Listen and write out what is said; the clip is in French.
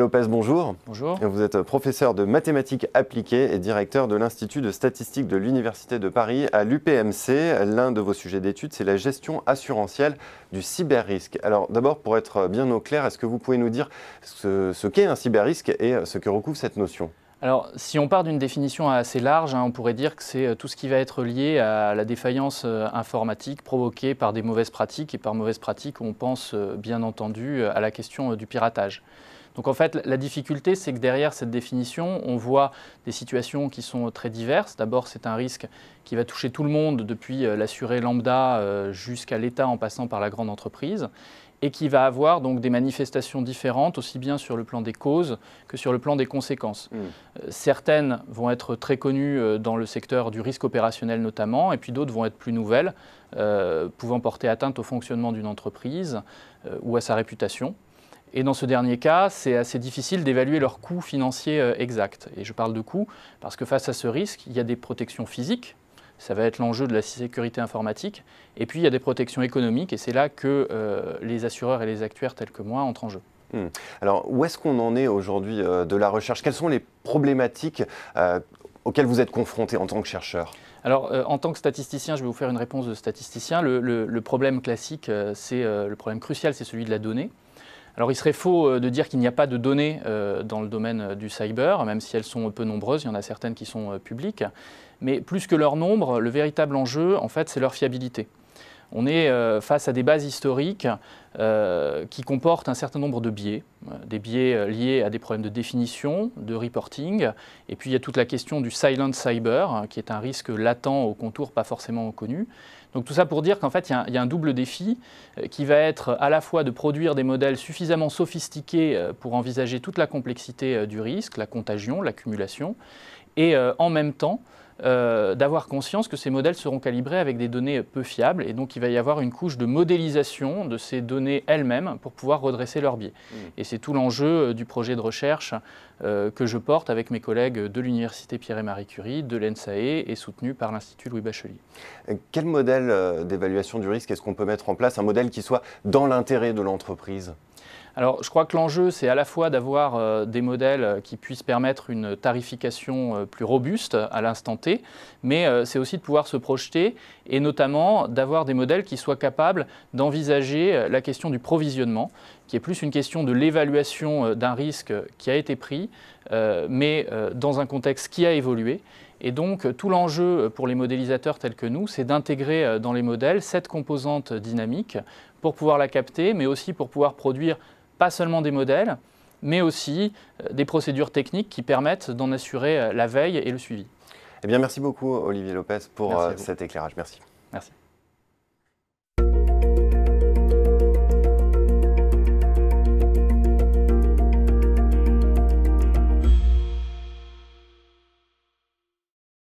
Lopez, bonjour. Bonjour. Vous êtes professeur de mathématiques appliquées et directeur de l'Institut de statistique de l'Université de Paris à l'UPMC. L'un de vos sujets d'étude, c'est la gestion assurantielle du cyberrisque. Alors d'abord, pour être bien au clair, est-ce que vous pouvez nous dire ce, qu'est un cyberrisque et ce que recouvre cette notion alors, si on part d'une définition assez large, hein, on pourrait dire que c'est euh, tout ce qui va être lié à la défaillance euh, informatique provoquée par des mauvaises pratiques. Et par mauvaises pratiques, on pense euh, bien entendu à la question du piratage. Donc en fait, la difficulté, c'est que derrière cette définition, on voit des situations qui sont très diverses. D'abord, c'est un risque qui va toucher tout le monde, depuis euh, l'assuré lambda euh, jusqu'à l'État en passant par la grande entreprise et qui va avoir donc des manifestations différentes, aussi bien sur le plan des causes que sur le plan des conséquences. Mmh. Euh, certaines vont être très connues dans le secteur du risque opérationnel notamment, et puis d'autres vont être plus nouvelles, pouvant porter atteinte au fonctionnement d'une entreprise ou à sa réputation. Et dans ce dernier cas, c'est assez difficile d'évaluer leur coût financier euh, exact. Et je parle de coût parce que face à ce risque, il y a des protections physiques, ça va être l'enjeu de la sécurité informatique, et puis il y a des protections économiques, et c'est là que euh, les assureurs et les actuaires tels que moi entrent en jeu. Hmm. Alors, où est-ce qu'on en est aujourd'hui euh, de la recherche Quelles sont les problématiques auxquelles vous êtes confrontés en tant que chercheur alors, en tant que statisticien, je vais vous faire une réponse de statisticien. Le, problème classique, c'est le problème crucial, c'est celui de la donnée. Alors il serait faux euh, de dire qu'il n'y a pas de données euh, dans le domaine euh, du cyber, même si elles sont peu nombreuses, il y en a certaines qui sont publiques. Mais plus que leur nombre, le véritable enjeu, en fait, c'est leur fiabilité on est euh, face à des bases historiques euh, qui comportent un certain nombre de biais, euh, des biais liés à des problèmes de définition, de reporting, et puis il y a toute la question du silent cyber, hein, qui est un risque latent au contour, pas forcément connu. Donc tout ça pour dire qu'en fait, il y, a un double défi qui va être à la fois de produire des modèles suffisamment sophistiqués pour envisager toute la complexité du risque, la contagion, l'accumulation, et en même temps euh, d'avoir conscience que ces modèles seront calibrés avec des données peu fiables et donc il va y avoir une couche de modélisation de ces données elles-mêmes pour pouvoir redresser leur biais. Hmm. Et c'est tout l'enjeu euh, du projet de recherche euh, que je porte avec mes collègues de l'Université Pierre et Marie Curie, de l'ENSAE et soutenu par l'Institut Louis Bachelier. Quel modèle d'évaluation du risque est-ce qu'on peut mettre en place Un modèle qui soit dans l'intérêt de l'entreprise alors, je crois que l'enjeu, c'est à la fois d'avoir euh, des modèles euh, qui puissent permettre une tarification euh, plus robuste à l'instant T, mais c'est aussi de pouvoir se projeter et notamment d'avoir des modèles qui soient capables d'envisager la question du provisionnement, qui est plus une question de l'évaluation d'un risque qui a été pris, mais dans un contexte qui a évolué. Et donc, tout l'enjeu pour les modélisateurs tels que nous, c'est d'intégrer dans les modèles cette composante dynamique pour pouvoir la capter, mais aussi pour pouvoir produire pas seulement des modèles, mais aussi euh, des procédures techniques qui permettent d'en assurer euh, la veille et le suivi. Eh bien, merci beaucoup Olivier Lopez pour euh, cet éclairage. Merci. Merci.